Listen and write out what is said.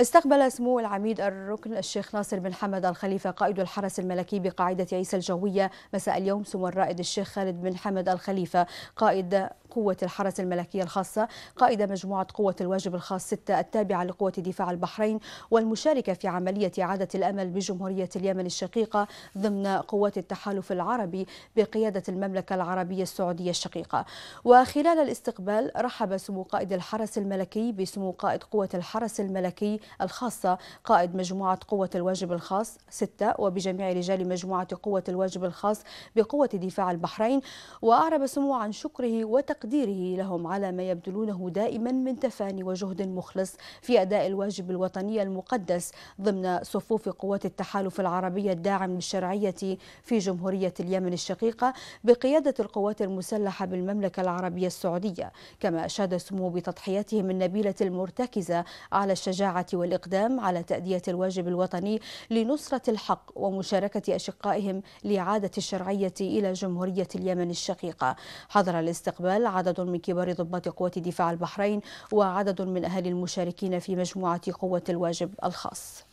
استقبل سمو العميد الركن الشيخ ناصر بن حمد الخليفة قائد الحرس الملكي بقاعدة عيسى الجوية مساء اليوم سمو الرائد الشيخ خالد بن حمد الخليفة قائد قوة الحرس الملكية الخاصة قائد مجموعة قوة الواجب الخاص 6 التابعة لقوة دفاع البحرين والمشاركة في عملية إعادة الأمل بجمهورية اليمن الشقيقة ضمن قوات التحالف العربي بقيادة المملكة العربية السعودية الشقيقة وخلال الاستقبال رحب سمو قائد الحرس الملكي بسمو قائد قوة الحرس الملكي الخاصة قائد مجموعة قوة الواجب الخاص 6 وبجميع رجال مجموعة قوة الواجب الخاص بقوة دفاع البحرين وأعرب سمو عن شكره وتقديره تقديره لهم على ما يبذلونه دائما من تفاني وجهد مخلص في أداء الواجب الوطني المقدس ضمن صفوف قوات التحالف العربي الداعم للشرعية في جمهورية اليمن الشقيقة بقيادة القوات المسلحة بالمملكة العربية السعودية كما أشاد سمو بتضحياتهم النبيلة المرتكزة على الشجاعة والإقدام على تأدية الواجب الوطني لنصرة الحق ومشاركة أشقائهم لإعادة الشرعية إلى جمهورية اليمن الشقيقة حضر الاستقبال عدد من كبار ضباط قوات دفاع البحرين وعدد من أهالي المشاركين في مجموعة قوة الواجب الخاص